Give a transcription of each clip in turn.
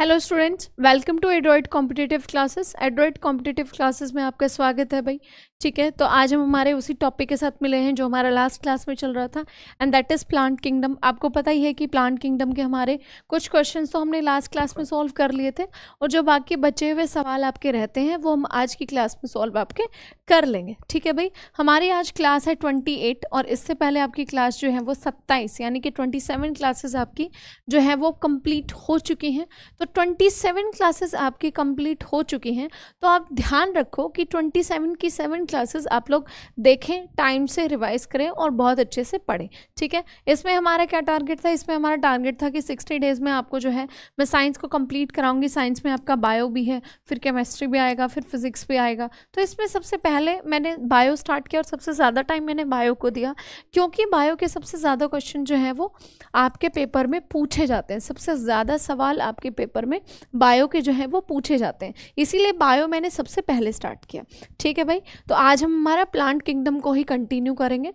Hello students welcome to Adroit competitive classes Adroit competitive classes में आपका स्वागत है भाई ठीक है तो आज हम हमारे उसी टॉपिक के साथ मिले हैं जो हमारा लास्ट क्लास में चल रहा था and that is plant kingdom आपको पता ही है कि प्लांट किंगडम के हमारे कुछ क्वेश्चंस तो हमने लास्ट क्लास में सॉल्व कर लिए थे और जो बाकी बचे हुए सवाल आपके रहते हैं वो हम आज की क्लास में सॉल्व आपके कर लेंगे ठीक है भाई हमारी आज क्लास है ट्वेंटी और इससे पहले आपकी क्लास जो है वो सत्ताईस यानी कि ट्वेंटी क्लासेज आपकी जो है वो कम्प्लीट हो चुकी हैं तो तो 27 क्लासेस आपकी कंप्लीट हो चुकी हैं तो आप ध्यान रखो कि 27 की सेवन क्लासेस आप लोग देखें टाइम से रिवाइज करें और बहुत अच्छे से पढ़ें ठीक है इसमें हमारा क्या टारगेट था इसमें हमारा टारगेट था कि सिक्सटी डेज़ में आपको जो है मैं साइंस को कम्प्लीट कराऊंगी साइंस में आपका बायो भी है फिर केमेस्ट्री भी आएगा फिर फिज़िक्स भी आएगा तो इसमें सबसे पहले मैंने बायो स्टार्ट किया और सबसे ज़्यादा टाइम मैंने बायो को दिया क्योंकि बायो के सबसे ज़्यादा क्वेश्चन जो है वो आपके पेपर में पूछे जाते हैं सबसे ज़्यादा सवाल आपके पेपर पेपर में बायो के जो है वो पूछे जाते हैं इसीलिए बायो मैंने सबसे पहले स्टार्ट किया ठीक है भाई तो आज हम हमारा प्लांट किंगडम को ही कंटिन्यू करेंगे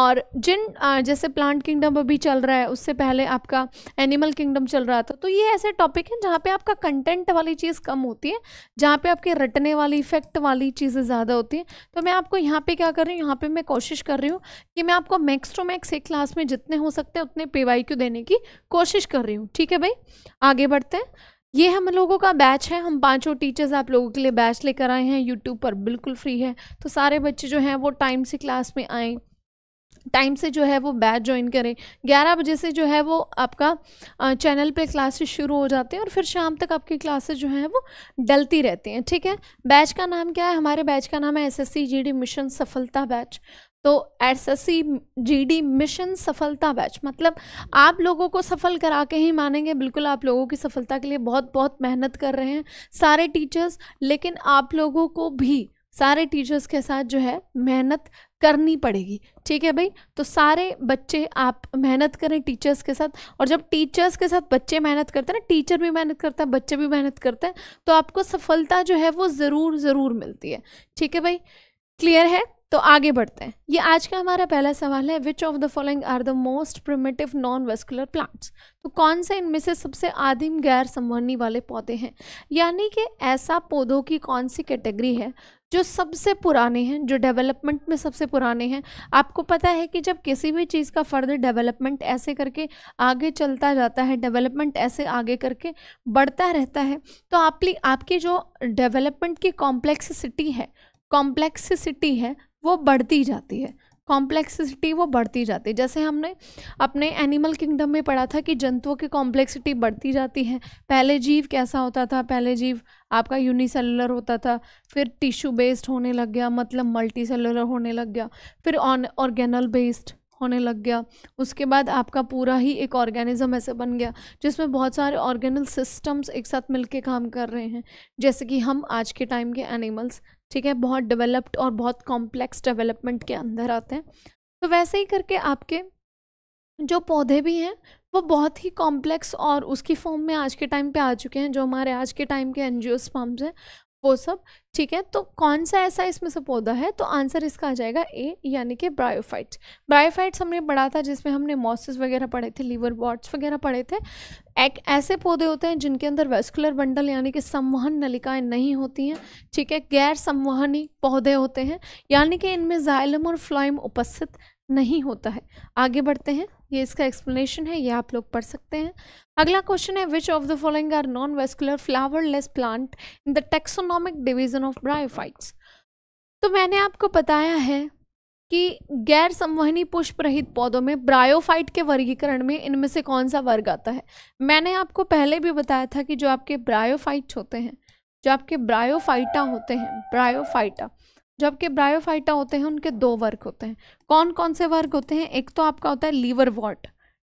और जिन जैसे प्लांट किंगडम अभी चल रहा है उससे पहले आपका एनिमल किंगडम चल रहा था तो ये ऐसे टॉपिक हैं जहाँ पे आपका कंटेंट वाली चीज़ कम होती है जहाँ पे आपके रटने वाली इफेक्ट वाली चीज़ें ज़्यादा होती हैं तो मैं आपको यहाँ पे क्या कर रही हूँ यहाँ पे मैं कोशिश कर रही हूँ कि मैं आपको मैक्स टू मैक्स एक क्लास में जितने हो सकते हैं उतने पे देने की कोशिश कर रही हूँ ठीक है भाई आगे बढ़ते हैं ये हम लोगों का बैच है हम पांचों टीचर्स आप लोगों के लिए बैच लेकर आए हैं यूट्यूब पर बिल्कुल फ्री है तो सारे बच्चे जो हैं वो टाइम से क्लास में आए टाइम से जो है वो बैच ज्वाइन करें 11 बजे से जो है वो आपका चैनल पे क्लासेस शुरू हो जाते हैं और फिर शाम तक आपकी क्लासेस जो हैं वो डलती रहती हैं ठीक है बैच का नाम क्या है हमारे बैच का नाम है एसएससी जीडी मिशन सफलता बैच तो एस डी मिशन सफलता बैच मतलब आप लोगों को सफल करा के ही मानेंगे बिल्कुल आप लोगों की सफलता के लिए बहुत बहुत मेहनत कर रहे हैं सारे टीचर्स लेकिन आप लोगों को भी सारे टीचर्स के साथ जो है मेहनत करनी पड़ेगी ठीक है भाई तो सारे बच्चे आप मेहनत करें टीचर्स के साथ और जब टीचर्स के साथ बच्चे मेहनत करते हैं ना टीचर भी मेहनत करता है बच्चे भी मेहनत करते हैं तो आपको सफलता जो है वो ज़रूर ज़रूर मिलती है ठीक है भाई क्लियर है तो आगे बढ़ते हैं ये आज का हमारा पहला सवाल है which of the following are the most primitive non vascular plants तो कौन से इनमें से सबसे आदिम गैर संवर्णी वाले पौधे हैं यानी कि ऐसा पौधों की कौन सी कैटेगरी है जो सबसे पुराने हैं जो डेवलपमेंट में सबसे पुराने हैं आपको पता है कि जब किसी भी चीज़ का फर्दर डेवलपमेंट ऐसे करके आगे चलता जाता है डेवलपमेंट ऐसे आगे करके बढ़ता रहता है तो आप आपकी जो डेवलपमेंट की कॉम्प्लेक्सिटी है कॉम्प्लेक्सिटी है वो बढ़ती जाती है कॉम्प्लेक्सिटी वो बढ़ती जाती है जैसे हमने अपने एनिमल किंगडम में पढ़ा था कि जंतुओं की कॉम्प्लेक्सिटी बढ़ती जाती है पहले जीव कैसा होता था पहले जीव आपका यूनिसेलुलर होता था फिर टिश्यू बेस्ड होने लग गया मतलब मल्टी सेलुलर होने लग गया फिर ऑन ऑर्गेनल बेस्ड होने लग गया उसके बाद आपका पूरा ही एक ऑर्गेनिज्म ऐसे बन गया जिसमें बहुत सारे ऑर्गेनल सिस्टम्स एक साथ मिलके काम कर रहे हैं जैसे कि हम आज के टाइम के एनिमल्स ठीक है बहुत डेवलप्ड और बहुत कॉम्प्लेक्स डेवलपमेंट के अंदर आते हैं तो वैसे ही करके आपके जो पौधे भी हैं वो बहुत ही कॉम्प्लेक्स और उसकी फॉर्म में आज के टाइम पे आ चुके हैं जो हमारे आज के टाइम के एन जी हैं वो सब ठीक है तो कौन सा ऐसा इसमें से पौधा है तो आंसर इसका आ जाएगा ए यानी कि ब्रायोफाइट्स ब्रायोफाइट्स हमने पढ़ा था जिसमें हमने मॉसिस वगैरह पढ़े थे लीवर बॉट्स वगैरह पढ़े थे एक ऐसे पौधे होते हैं जिनके अंदर वेस्कुलर बंडल यानी कि संवहन नलिकाएं नहीं होती हैं ठीक है गैर संवहनी पौधे होते हैं यानी कि इनमें जाइलम और फ्लाइम उपस्थित नहीं होता है आगे बढ़ते हैं ये इसका एक्सप्लेनेशन है ये आप लोग पढ़ सकते हैं अगला क्वेश्चन है which of the following are non vascular flowerless plant in the taxonomic division of bryophytes तो मैंने आपको बताया है कि गैर संवहनी पुष्प रहित पौधों में ब्रायोफाइट के वर्गीकरण में इनमें से कौन सा वर्ग आता है मैंने आपको पहले भी बताया था कि जो आपके ब्रायोफाइट होते हैं जो आपके ब्रायोफाइटा होते हैं ब्रायोफाइटा जबकि ब्रायोफाइटा होते हैं उनके दो वर्ग होते हैं कौन कौन से वर्ग होते हैं एक तो आपका होता है लीवर वॉट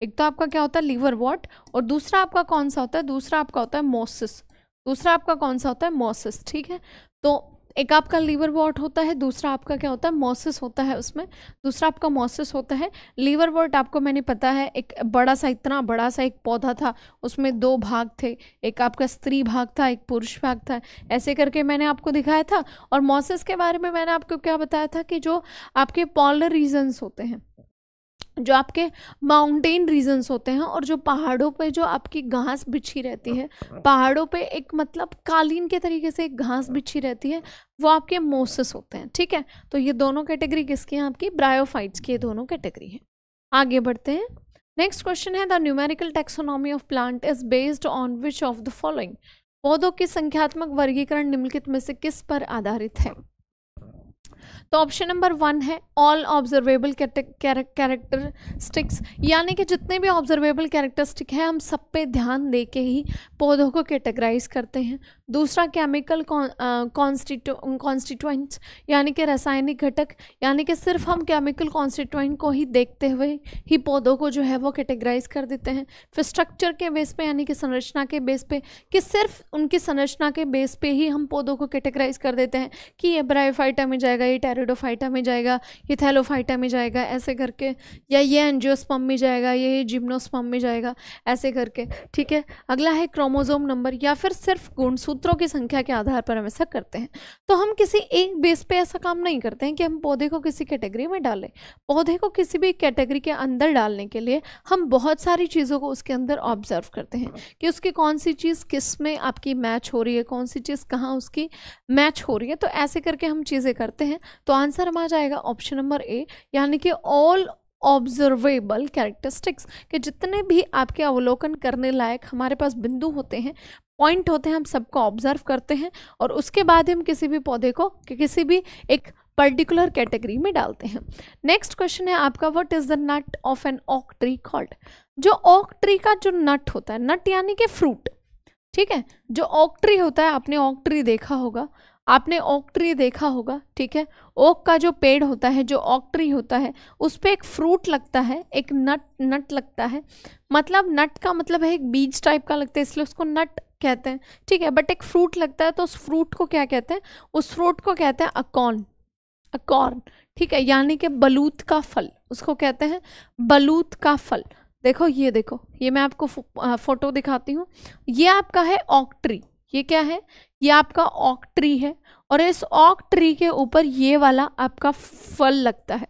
एक तो आपका क्या होता है लीवर वॉट और दूसरा आपका कौन सा होता है दूसरा आपका होता है मोसिस दूसरा आपका कौन सा होता है मोसिस ठीक है तो एक आपका लीवर वॉट होता है दूसरा आपका क्या होता है मोसिस होता है उसमें दूसरा आपका मोसिस होता है लीवर वॉट आपको मैंने पता है एक बड़ा सा इतना बड़ा सा एक पौधा था उसमें दो भाग थे एक आपका स्त्री भाग था एक पुरुष भाग था ऐसे करके मैंने आपको दिखाया था और मोसिस के बारे में मैंने आपको क्या बताया था कि जो आपके पॉलर रीजन्स होते हैं जो आपके माउंटेन रीजन्स होते हैं और जो पहाड़ों पे जो आपकी घास बिछी रहती है पहाड़ों पे एक मतलब कालीन के तरीके से घास बिछी रहती है वो आपके मोसेस होते हैं ठीक है तो ये दोनों कैटेगरी किसकी हैं आपकी ब्रायोफाइट्स की ये दोनों कैटेगरी हैं आगे बढ़ते हैं नेक्स्ट क्वेश्चन है the numerical taxonomy of plant is based on which of the following पौधों के संख्यात्मक वर्गीकरण निम्नलिखित में से किस पर आधारित है तो ऑप्शन नंबर वन है ऑल ऑब्जर्वेबल कैरेक्टरिस्टिक्स यानी कि जितने भी ऑब्जर्वेबल कैरेक्टरिस्टिक हैं हम सब पे ध्यान दे के ही पौधों को कैटेगराइज करते हैं दूसरा केमिकल कॉन्स्टिट्यूंट्स यानी कि रासायनिक घटक यानी कि सिर्फ हम केमिकल कॉन्स्टिट्यूंट को ही देखते हुए ही पौधों को जो है वो कैटेगराइज कर देते हैं फिर स्ट्रक्चर के बेस पे यानी कि संरचना के बेस पे कि सिर्फ उनकी संरचना के बेस पे ही हम पौधों को कैटेगराइज कर देते हैं कि ये ब्रायोफाइटा में जाएगा ये टेरिडोफाइटा में जाएगा ये थैलोफाइटा में जाएगा ऐसे करके या ये एनजियोस्पम में जाएगा ये जिम्नोस्पम में जाएगा ऐसे करके ठीक है अगला है क्रोमोजोम नंबर या फिर सिर्फ गुणसूत्रों की संख्या के आधार पर हम ऐसा करते हैं तो हम किसी एक बेस पर ऐसा काम नहीं करते हैं कि हम पौधे को किसी कैटेगरी में डालें पौधे को किसी भी कैटेगरी के अंदर डालने के लिए हम बहुत सारी चीज़ों को उसके अंदर ऑब्जर्व करते हैं कि उसकी कौन सी चीज़ किस में आपकी मैच हो रही है कौन सी चीज़ कहाँ उसकी मैच हो रही है तो ऐसे करके हम चीज़ें करते हैं तो आंसर हमारा जाएगा ऑप्शन नंबर ए यानी कि ऑल ऑब्जर्वेबल कैरेक्टरिस्टिक्स के जितने भी आपके अवलोकन करने लायक हमारे पास बिंदु होते हैं पॉइंट होते हैं हम सबको ऑब्जर्व करते हैं और उसके बाद हम किसी भी पौधे को कि किसी भी एक पर्टिकुलर कैटेगरी में डालते हैं नेक्स्ट क्वेश्चन है आपका what is the nut of an oak tree called जो ऑक ट्री का जो नट होता है नट यानी कि फ्रूट ठीक है जो ऑक ट्री होता है आपने ऑक ट्री देखा होगा आपने ओक ट्री देखा होगा ठीक है ओक का जो पेड़ होता है जो ओक ट्री होता है उस पर एक फ्रूट लगता है एक नट नट लगता है मतलब नट का मतलब है एक बीज टाइप का लगता है इसलिए उसको नट कहते हैं ठीक है बट एक फ्रूट लगता है तो उस फ्रूट को क्या कहते हैं उस फ्रूट को कहते हैं अकॉर्न अकॉर्न ठीक है यानी कि बलूत का फल उसको कहते हैं बलूत का फल देखो ये देखो ये मैं आपको फ़ोटो दिखाती हूँ ये आपका है ऑक ट्री ये क्या है ये आपका ऑक ट्री है और इस ऑक ट्री के ऊपर ये वाला आपका फल लगता है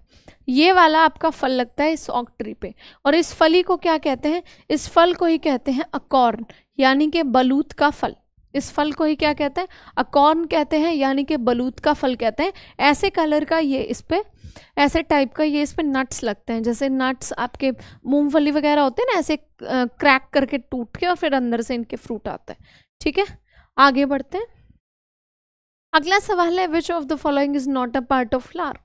ये वाला आपका फल लगता है इस ऑक ट्री पे और इस फली को क्या कहते हैं इस फल को ही कहते हैं अकॉर्न यानी कि बलूत का फल इस फल को ही क्या कहते हैं अकॉर्न कहते हैं यानी कि बलूत का फल कहते हैं ऐसे कलर का ये इस पर ऐसे टाइप का ये इस पर नट्स लगते हैं जैसे नट्स आपके मूंगफली वगैरह होते हैं ना ऐसे क्रैक करके टूट के और फिर अंदर से इनके फ्रूट आते हैं ठीक है आगे बढ़ते हैं अगला सवाल है which of the following is not a part of flower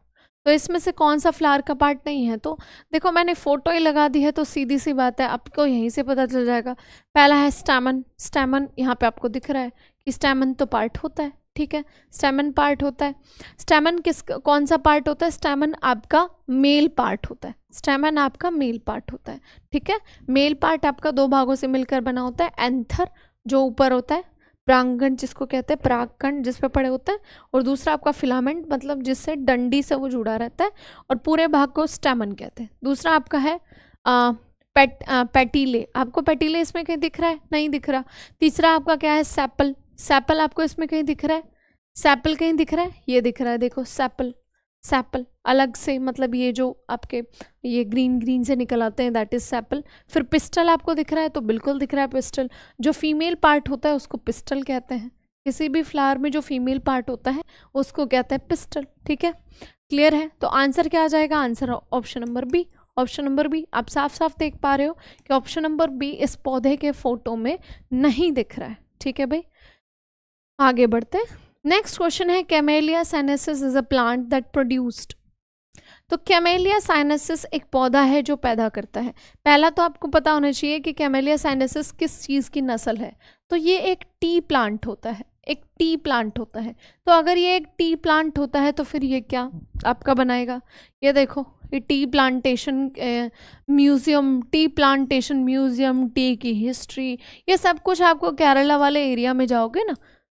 तो इसमें से कौन सा फ्लावर का पार्ट नहीं है तो देखो मैंने फ़ोटो ही लगा दी है तो सीधी सी बात है आपको यहीं से पता चल जाएगा पहला है स्टैमन स्टैमन यहाँ पे आपको दिख रहा है कि स्टैमन तो पार्ट होता है ठीक है स्टैमन पार्ट होता है स्टैमन किस कौन सा पार्ट होता है स्टैमन आपका मेल पार्ट होता है स्टैमन आपका मेल पार्ट होता है ठीक है मेल पार्ट आपका दो भागों से मिलकर बना होता है एंथर जो ऊपर होता है प्रांगण जिसको कहते हैं प्राकंड जिस पे पड़े होते हैं और दूसरा आपका फिलामेंट मतलब जिससे डंडी से वो जुड़ा रहता है और पूरे भाग को स्टेमन कहते हैं दूसरा आपका है आ, पेट आ, पेटीले आपको पेटीले इसमें कहीं दिख रहा है नहीं दिख रहा तीसरा आपका क्या है सैपल सैपल आपको इसमें कहीं दिख रहा है सैपल कहीं दिख रहा है ये दिख रहा है देखो सैपल सैपल अलग से मतलब ये जो आपके ये ग्रीन ग्रीन से निकल आते हैं दैट इज़ सैपल फिर पिस्टल आपको दिख रहा है तो बिल्कुल दिख रहा है पिस्टल जो फीमेल पार्ट होता है उसको पिस्टल कहते हैं किसी भी फ्लावर में जो फीमेल पार्ट होता है उसको कहते हैं पिस्टल ठीक है क्लियर है तो आंसर क्या आ जाएगा answer option number B option number B आप साफ साफ देख पा रहे हो कि ऑप्शन नंबर बी इस पौधे के फोटो में नहीं दिख रहा है ठीक है भाई आगे बढ़ते हैं नेक्स्ट क्वेश्चन है camellia sinensis is a plant that produced तो कैमेलिया साइनेसिस एक पौधा है जो पैदा करता है पहला तो आपको पता होना चाहिए कि कैमेलिया साइनेसिस किस चीज़ की नस्ल है तो ये एक टी प्लांट होता है एक टी प्लांट होता है तो अगर ये एक टी प्लांट होता है तो फिर ये क्या आपका बनाएगा ये देखो ये tea plantation museum tea plantation museum tea की हिस्ट्री ये सब कुछ आपको केरला वाले एरिया में जाओगे ना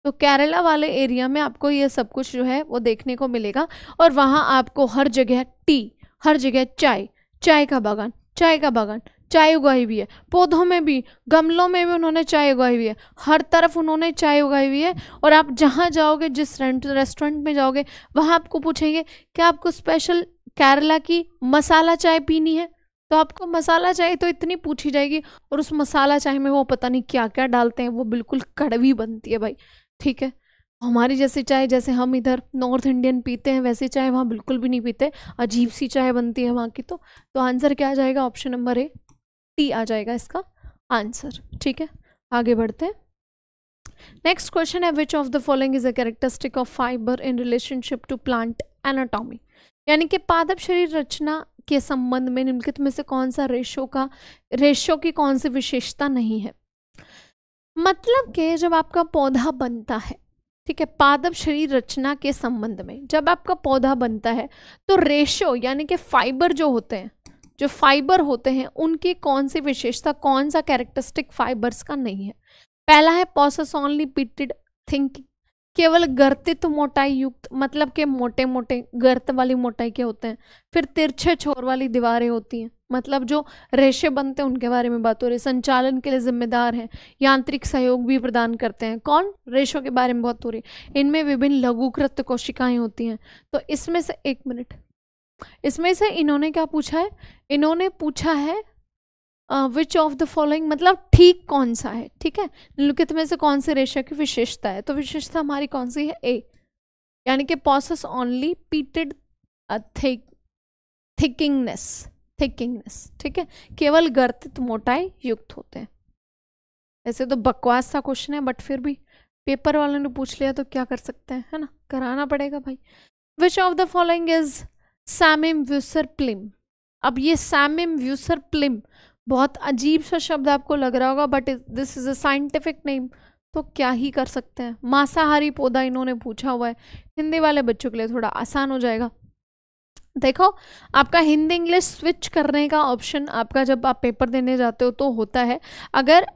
तो केरला वाले एरिया में आपको ये सब कुछ जो है वो देखने को मिलेगा और वहाँ आपको हर जगह टी हर जगह चाय चाय का बागान चाय का बागान चाय उगाई हुई है पौधों में भी गमलों में भी उन्होंने चाय उगाई हुई है हर तरफ उन्होंने चाय उगाई हुई है और आप जहाँ जाओगे जिस रेस्टोरेंट में जाओगे वहाँ आपको पूछेंगे क्या आपको स्पेशल केरला की मसाला चाय पीनी है तो आपको मसाला चाय तो इतनी पूछी जाएगी और उस मसाला चाय में वो पता नहीं क्या क्या डालते हैं वो बिल्कुल कड़वी बनती है भाई ठीक है हमारी जैसी चाय जैसे हम इधर नॉर्थ इंडियन पीते हैं वैसे चाय वहाँ बिल्कुल भी नहीं पीते अजीब सी चाय बनती है वहाँ की तो तो आंसर क्या आ जाएगा ऑप्शन नंबर ए टी आ जाएगा इसका आंसर ठीक है आगे बढ़ते हैं नेक्स्ट क्वेश्चन है which of the following is a characteristic of fibre in relationship to plant anatomy यानी कि पादप शरीर रचना के संबंध में निम्नलिखित में से कौन सा रेशो का रेशो की कौन सी विशेषता नहीं है मतलब कि जब आपका पौधा बनता है ठीक है पादप शरीर रचना के संबंध में जब आपका पौधा बनता है तो रेशो यानी कि फाइबर जो होते हैं जो फाइबर होते हैं उनकी कौन सी विशेषता कौन सा कैरेक्टरिस्टिक फाइबर्स का नहीं है पहला है प्रोसेस ओनली पिटेड थिंकिंग केवल गर्तित मोटाई युक्त मतलब के मोटे मोटे गर्त वाली मोटाई के होते हैं फिर तिरछे छोर वाली दीवारें होती हैं मतलब जो रेशे बनते हैं उनके बारे में बात हो रही है संचालन के लिए जिम्मेदार हैं यांत्रिक सहयोग भी प्रदान करते हैं कौन रेशों के बारे में बहुत हो रही है इनमें विभिन्न लघुकृत कोशिकाएं होती हैं तो इसमें से एक मिनट इसमें से इन्होंने क्या पूछा है इन्होंने पूछा है विच ऑफ द फॉलोइंग मतलब ठीक कौन सा है ठीक है निम्नलिखित में से कौन सी रेशा की विशेषता है तो विशेषता हमारी कौन सी है ए यानी कि पॉसेस ओनली पीटेड थिक थिकिंगनेस थिकिंगनेस ठीक है केवल गर्तित मोटाई युक्त होते हैं ऐसे तो बकवास सा क्वेश्चन है बट फिर भी पेपर वालों ने पूछ लिया तो क्या कर सकते हैं है ना कराना पड़ेगा भाई which of the following is सैमिम व्यूसर प्लिम अब ये सैमिम व्यूसर प्लिम बहुत अजीब सा शब्द आपको लग रहा होगा but this is a scientific name तो क्या ही कर सकते हैं मांसाहारी पौधा इन्होंने पूछा हुआ है हिंदी वाले बच्चों के लिए थोड़ा आसान हो जाएगा देखो आपका हिंदी इंग्लिश स्विच करने का ऑप्शन आपका जब आप पेपर देने जाते हो तो होता है अगर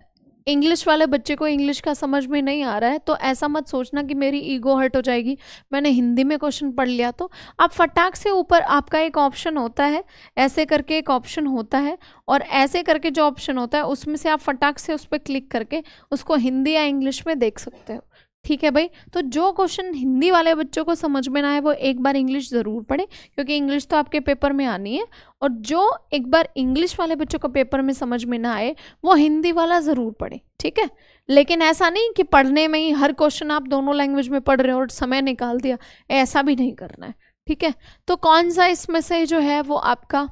इंग्लिश वाले बच्चे को इंग्लिश का समझ में नहीं आ रहा है तो ऐसा मत सोचना कि मेरी ईगो हर्ट हो जाएगी मैंने हिंदी में क्वेश्चन पढ़ लिया तो आप फटाक से ऊपर आपका एक ऑप्शन होता है ऐसे करके एक ऑप्शन होता है और ऐसे करके जो ऑप्शन होता है उसमें से आप फटाक से उस पर क्लिक करके उसको हिंदी या इंग्लिश में देख सकते हो ठीक है भाई तो जो क्वेश्चन हिंदी वाले बच्चों को समझ में ना आए वो एक बार इंग्लिश ज़रूर पढ़े क्योंकि इंग्लिश तो आपके पेपर में आनी है और जो एक बार इंग्लिश वाले बच्चों को पेपर में समझ में ना आए वो हिंदी वाला ज़रूर पढ़े ठीक है लेकिन ऐसा नहीं कि पढ़ने में ही हर क्वेश्चन आप दोनों लैंग्वेज में पढ़ रहे हो और समय निकाल दिया ऐसा भी नहीं करना है ठीक है तो कौन सा इसमें से जो है वो आपका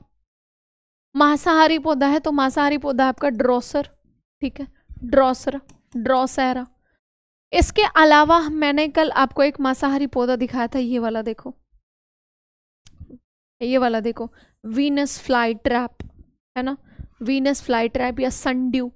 मांसाहारी पौधा है तो मांसाहारी पौधा आपका ड्रॉसर ठीक है ड्रॉसर ड्रॉसैरा इसके अलावा मैंने कल आपको एक मांसाहारी पौधा दिखाया था ये वाला देखो ये वाला देखो वीनस फ्लाई ट्रैप है ना वीनस फ्लाई ट्रैप या संड्यू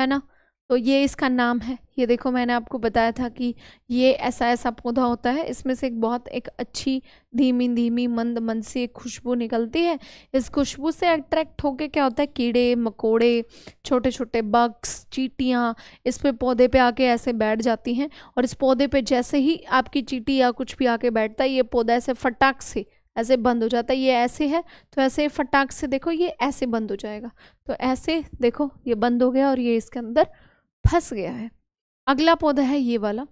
है ना तो ये इसका नाम है ये देखो मैंने आपको बताया था कि ये ऐसा ऐसा पौधा होता है इसमें से एक बहुत एक अच्छी धीमी धीमी मंद मंद सी एक खुशबू निकलती है इस खुशबू से अट्रैक्ट होके क्या होता है कीड़े मकोड़े छोटे छोटे बग्स चीटियाँ इस पे पौधे पे आके ऐसे बैठ जाती हैं और इस पौधे पे जैसे ही आपकी चीटी या कुछ भी आके बैठता है ये पौधा ऐसे फटाक से ऐसे बंद हो जाता है ये ऐसे है तो ऐसे फटाक से देखो ये ऐसे बंद हो जाएगा तो ऐसे देखो ये बंद हो गया और ये इसके अंदर फंस गया है अगला पौधा है ये वाला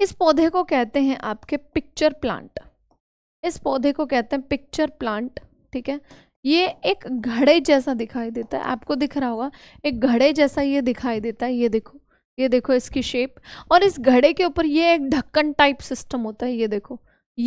इस पौधे को कहते हैं आपके पिक्चर प्लांट इस पौधे को कहते हैं पिक्चर प्लांट ठीक है ये एक घड़े जैसा दिखाई देता है आपको दिख रहा होगा एक घड़े जैसा ये दिखाई देता है ये देखो ये देखो इसकी शेप और इस घड़े के ऊपर ये एक ढक्कन टाइप सिस्टम होता है ये देखो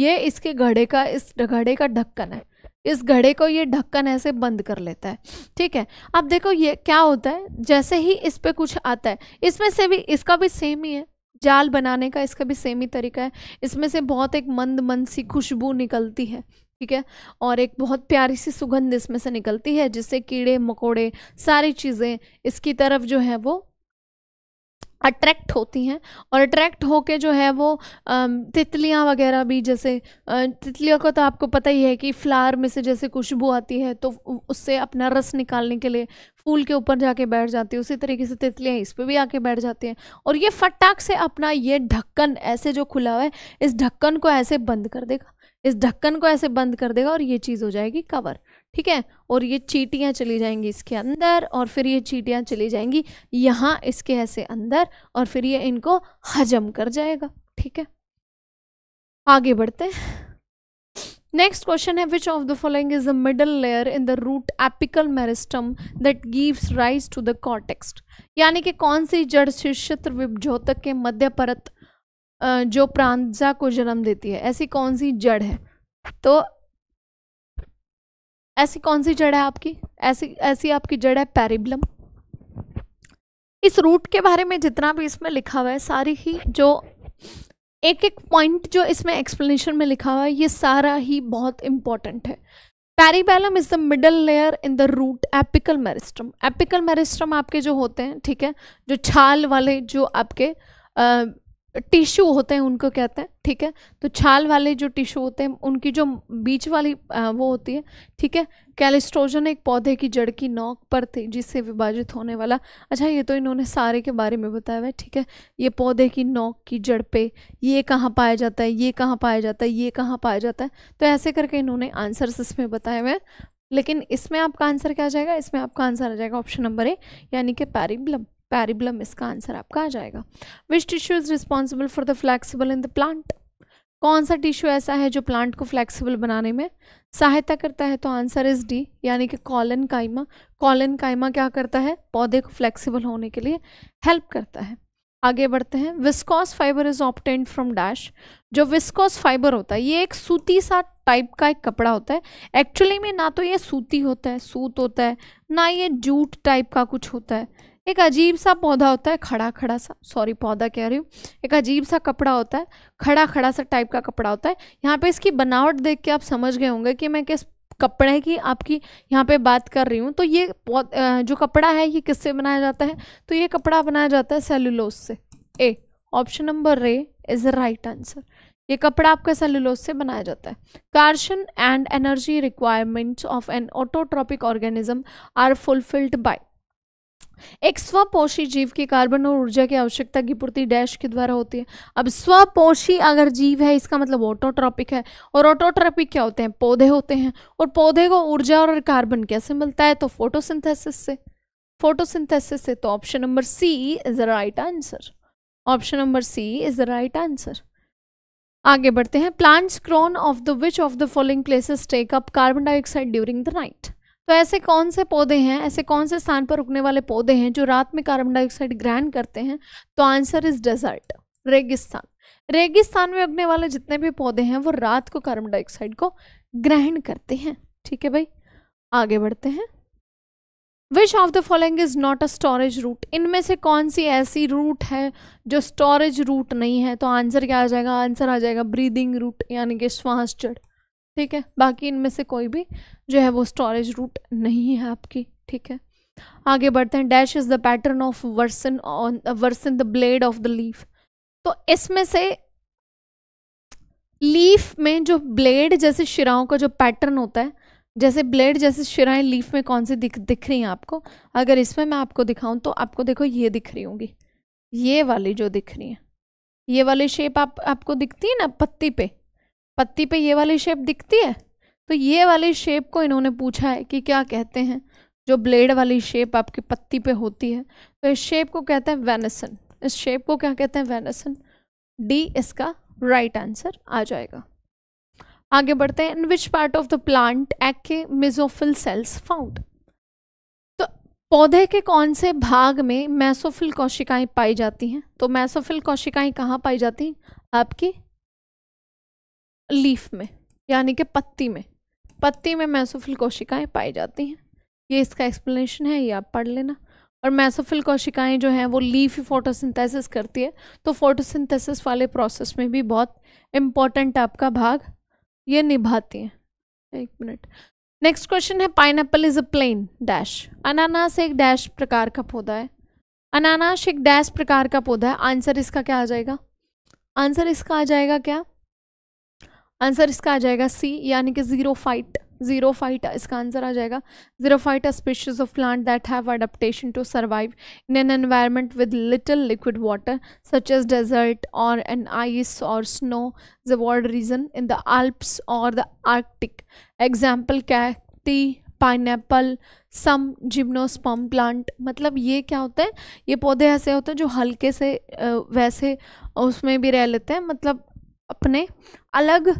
ये इसके घड़े का इस घड़े का ढक्कन है इस घड़े को ये ढक्कन ऐसे बंद कर लेता है ठीक है अब देखो ये क्या होता है जैसे ही इस पर कुछ आता है इसमें से भी इसका भी सेम ही है जाल बनाने का इसका भी सेम ही तरीका है इसमें से बहुत एक मंद मंद सी खुशबू निकलती है ठीक है और एक बहुत प्यारी सी सुगंध इसमें से निकलती है जिससे कीड़े मकोड़े सारी चीज़ें इसकी तरफ जो है वो अट्रैक्ट होती हैं और अट्रैक्ट होके जो है वो तितलियाँ वगैरह भी जैसे तितलियों को तो आपको पता ही है कि फ्लावर में से जैसे खुशबू आती है तो उससे अपना रस निकालने के लिए फूल के ऊपर जाके बैठ जाती है उसी तरीके से तितलियाँ इस पर भी आके बैठ जाती हैं और ये फटाक से अपना ये ढक्कन ऐसे जो खुला हुआ है इस ढक्कन को ऐसे बंद कर देगा इस ढक्कन को ऐसे बंद कर देगा और ये चीज़ हो जाएगी कवर ठीक है और ये चीटियाँ चली जाएंगी इसके अंदर और फिर ये चीटियाँ चली जाएंगी यहाँ इसके ऐसे अंदर और फिर ये इनको हजम कर जाएगा ठीक है आगे बढ़ते हैं नेक्स्ट क्वेश्चन है which of the following is the middle layer in the root apical meristem that gives rise to the cortex यानी कि कौन सी जड़ शीर्षत्र विभ्योतक के मध्य परत जो प्रांजा को जन्म देती है ऐसी कौन सी जड़ है तो ऐसी कौन सी जड़ है आपकी ऐसी ऐसी आपकी जड़ है पेरिब्लम इस रूट के बारे में जितना भी इसमें लिखा हुआ है सारी ही जो एक एक पॉइंट जो इसमें एक्सप्लेनेशन में लिखा हुआ है ये सारा ही बहुत इंपॉर्टेंट है periblem is the middle layer in the root apical meristem apical meristem आपके जो होते हैं ठीक है जो छाल वाले जो आपके टिश्यू होते हैं उनको कहते हैं ठीक है तो छाल वाले जो टिश्यू होते हैं उनकी जो बीच वाली वो होती है ठीक है कैलिस्ट्रोजन एक पौधे की जड़ की नोक पर थी जिससे विभाजित होने वाला अच्छा ये तो इन्होंने सारे के बारे में बताया हुआ है ठीक है ये पौधे की नोक की जड़ पे ये कहाँ पाया जाता है ये कहाँ पाया जाता है ये कहाँ पाया जाता है तो ऐसे करके इन्होंने आंसर्स इसमें बताए हुए हैं लेकिन इसमें आपका आंसर क्या आ जाएगा इसमें आपका आंसर आ जाएगा ऑप्शन नंबर ए यानी कि पैरिब्लम पैरिबलम इसका आंसर आपका आ जाएगा which tissue is responsible for the flexible in the plant कौन सा टिश्यू ऐसा है जो प्लांट को फ्लैक्सीबल बनाने में सहायता करता है तो आंसर इज़ डी यानी कि कॉलन काइमा कॉलन काइमा क्या करता है पौधे को फ्लैक्सिबल होने के लिए हेल्प करता है आगे बढ़ते हैं viscose fibre is obtained from dash जो विस्कॉस फाइबर होता है ये एक सूती सा टाइप का एक कपड़ा होता है एक्चुअली में ना तो ये सूती होता है सूत होता है ना ये जूट टाइप का कुछ होता है एक अजीब सा पौधा होता है खड़ा खड़ा सा सॉरी पौधा कह रही हूँ एक अजीब सा कपड़ा होता है खड़ा खड़ा सा टाइप का कपड़ा होता है यहाँ पे इसकी बनावट देख के आप समझ गए होंगे कि मैं किस कपड़े की आपकी यहाँ पे बात कर रही हूँ तो ये जो कपड़ा है ये किससे बनाया जाता है तो ये कपड़ा बनाया जाता है सेलुलोज से ए ऑप्शन नंबर रे इज़ द राइट आंसर ये कपड़ा आपका सेलुलोज से बनाया जाता है carbon and energy requirements of an autotrophic organism are fulfilled by एक स्वपोषी जीव की कार्बन और ऊर्जा की आवश्यकता की पूर्ति डैश के द्वारा होती है अब स्वपोषी अगर जीव है इसका मतलब ऑटोट्रॉपिक है और ऑटोट्रॉपिक क्या होते हैं पौधे होते हैं और पौधे को ऊर्जा और कार्बन कैसे मिलता है तो फोटोसिंथेसिस से फोटोसिंथेसिस से तो option number C is the right answer option number C is the right answer आगे बढ़ते हैं प्लांट्स क्रोन of the which of the following places take up carbon dioxide during the night तो ऐसे कौन से पौधे हैं ऐसे कौन से स्थान पर उगने वाले पौधे हैं जो रात में कार्बन डाइऑक्साइड ग्रहण करते हैं तो आंसर इज डेजर्ट रेगिस्तान रेगिस्तान में उगने वाले जितने भी पौधे हैं वो रात को कार्बन डाइऑक्साइड को ग्रहण करते हैं ठीक है भाई आगे बढ़ते हैं which of the following is not a storage root इनमें से कौन सी ऐसी रूट है जो स्टोरेज रूट नहीं है तो आंसर क्या आ जाएगा आंसर आ जाएगा ब्रीदिंग रूट यानी कि श्वास चढ़ ठीक है बाकी इनमें से कोई भी जो है वो स्टोरेज रूट नहीं है आपकी ठीक है आगे बढ़ते हैं dash is the pattern of version on version the blade of the leaf तो इसमें से लीफ में जो ब्लेड जैसे शिराओं का जो पैटर्न होता है जैसे ब्लेड जैसे शिराएं लीफ में कौन सी दिख दिख रही हैं आपको अगर इसमें मैं आपको दिखाऊं तो आपको देखो ये दिख रही होंगी ये वाली जो दिख रही है ये वाली शेप आप आपको दिखती है ना पत्ती पे पत्ती पे ये वाली शेप दिखती है तो ये वाली शेप को इन्होंने पूछा है कि क्या कहते हैं जो ब्लेड वाली शेप आपकी पत्ती पे होती है तो इस शेप को कहते हैं वेनेसन इस शेप को क्या कहते हैं वेनेसन डी इसका राइट right आंसर आ जाएगा आगे बढ़ते हैं in which part of the plant एके मिजोफिल सेल्स फाउंड तो पौधे के कौन से भाग में मैसोफिल कोशिकाएं पाई जाती हैं तो मैसोफिल कोशिकाएं कहाँ पाई जाती हैं आपकी लीफ में यानी कि पत्ती में पत्ती में मैसोफिल कोशिकाएं पाई जाती हैं ये इसका एक्सप्लेनेशन है ये आप पढ़ लेना और मैसोफिल कोशिकाएं जो हैं वो लीफ ही फोटोसिंथेसिस करती है तो फोटोसिंथेसिस वाले प्रोसेस में भी बहुत इम्पॉर्टेंट आपका भाग ये निभाती हैं एक मिनट नेक्स्ट क्वेश्चन है pine is a plain dash अनानास एक डैश प्रकार का पौधा है अनानास एक डैश प्रकार का पौधा है आंसर इसका क्या आ जाएगा आंसर इसका आ जाएगा क्या आंसर इसका आ जाएगा सी यानी कि ज़ीरो फाइट जीरो फाइट इसका आंसर आ जाएगा xerophyte species of plant that have adaptation to survive in an environment with little liquid water such as desert और एन आइस और snow a world region in the Alps और the Arctic example cacti pineapple some gymnosperm plant मतलब ये क्या होता है ये पौधे ऐसे होते हैं जो हल्के से वैसे उसमें भी रह लेते हैं मतलब अपने अलग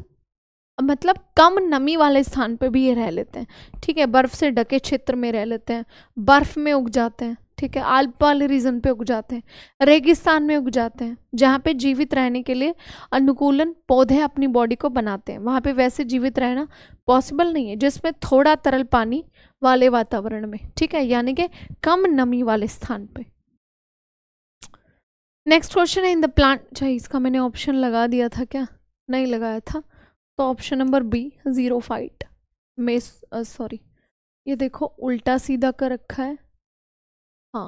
मतलब कम नमी वाले स्थान पे भी ये रह लेते हैं ठीक है बर्फ़ से ढके क्षेत्र में रह लेते हैं बर्फ़ में उग जाते हैं ठीक है आल्प वाले रीजन पे उग जाते हैं रेगिस्तान में उग जाते हैं जहाँ पे जीवित रहने के लिए अनुकूलन पौधे अपनी बॉडी को बनाते हैं वहाँ पे वैसे जीवित रहना पॉसिबल नहीं है जिसमें थोड़ा तरल पानी वाले वातावरण में ठीक है यानी कि कम नमी वाले स्थान पे नेक्स्ट क्वेश्चन है इन द प्लांट चाहिए इसका मैंने ऑप्शन लगा दिया था क्या नहीं लगाया था तो option number B xerophyte में सॉरी ये देखो उल्टा सीधा कर रखा है हाँ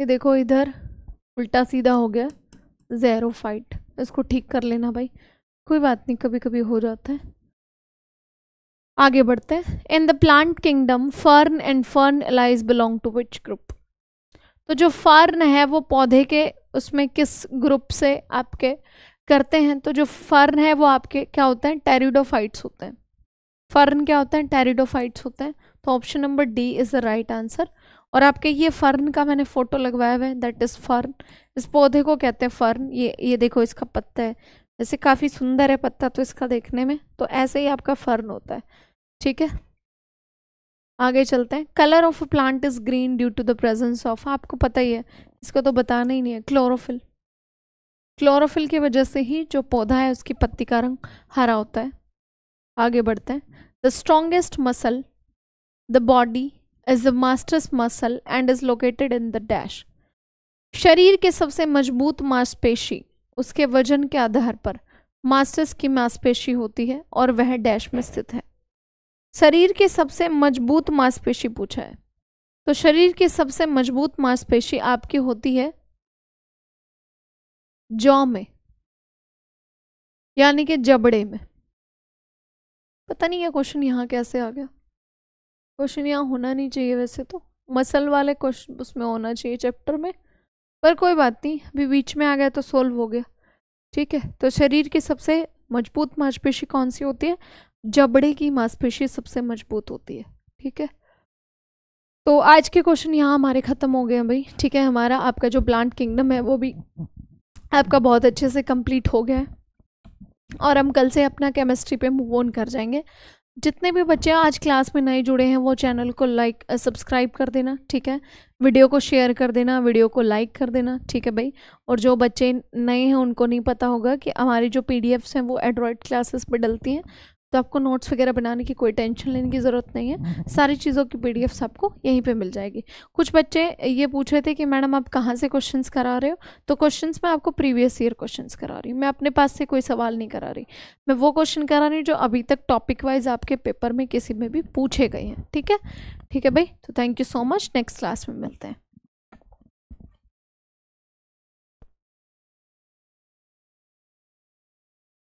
ये देखो इधर उल्टा सीधा हो गया ज़ेरो फाइट इसको ठीक कर लेना भाई कोई बात नहीं कभी कभी हो जाता है आगे बढ़ते हैं in the plant kingdom fern and fern allies belong to which group तो जो फर्न है वो पौधे के उसमें किस ग्रुप से आपके करते हैं तो जो फर्न है वो आपके क्या होते हैं टेरिडोफाइट्स होते हैं फर्न क्या होते हैं टेरिडोफाइट्स होते हैं तो option number D is the right answer और आपके ये फर्न का मैंने फ़ोटो लगवाया हुआ है दैट इज़ फर्न इस पौधे को कहते हैं फर्न ये ये देखो इसका पत्ता है जैसे काफ़ी सुंदर है पत्ता तो इसका देखने में तो ऐसे ही आपका फर्न होता है ठीक है आगे चलते हैं colour of a plant is green due to the presence of आपको पता ही है इसको तो बताना ही नहीं है क्लोरोफिल क्लोरोफिल की वजह से ही जो पौधा है उसकी पत्ती का रंग हरा होता है आगे बढ़ते हैं the strongest muscle the body is the masseter muscle and is located in the dash शरीर के सबसे मजबूत मांसपेशी उसके वजन के आधार पर मास्टर्स की मांसपेशी होती है और वह डैश में स्थित है शरीर के सबसे मजबूत मांसपेशी पूछा है तो शरीर की सबसे मजबूत मांसपेशी आपकी होती है जौ में यानी कि जबड़े में पता नहीं ये क्वेश्चन यहाँ कैसे आ गया क्वेश्चन यहाँ होना नहीं चाहिए वैसे तो मसल वाले क्वेश्चन उसमें होना चाहिए चैप्टर में पर कोई बात नहीं अभी बीच में आ गया तो सोल्व हो गया ठीक है तो शरीर की सबसे मजबूत मांसपेशी कौन सी होती है जबड़े की मांसपेशी सबसे मजबूत होती है ठीक है तो आज के क्वेश्चन यहाँ हमारे ख़त्म हो गए हैं भाई ठीक है हमारा आपका जो प्लांट किंगडम है वो भी आपका बहुत अच्छे से कंप्लीट हो गया है और हम कल से अपना केमिस्ट्री पे मूव ऑन कर जाएंगे जितने भी बच्चे आज क्लास में नए जुड़े हैं वो चैनल को लाइक सब्सक्राइब कर देना ठीक है वीडियो को शेयर कर देना वीडियो को लाइक कर देना ठीक है भाई और जो बच्चे नए हैं उनको नहीं पता होगा कि हमारी जो पीडीएफ्स हैं वो एंड्रॉयड क्लासेस पर डलती हैं तो आपको नोट्स वगैरह बनाने की कोई टेंशन लेने की ज़रूरत नहीं है हम्म, हम्म। सारी चीज़ों की पी आपको यहीं पर मिल जाएगी कुछ बच्चे ये पूछ रहे थे कि मैडम आप कहाँ से क्वेश्चन करा रहे हो तो क्वेश्चन मैं आपको प्रीवियस ईयर क्वेश्चन करा रही हूँ मैं अपने पास से कोई सवाल नहीं करा रही मैं वो क्वेश्चन करा रही हूँ जो अभी तक टॉपिक वाइज आपके पेपर में किसी में भी पूछे गए हैं ठीक है ठीक है भाई तो thank you so much next class में मिलते हैं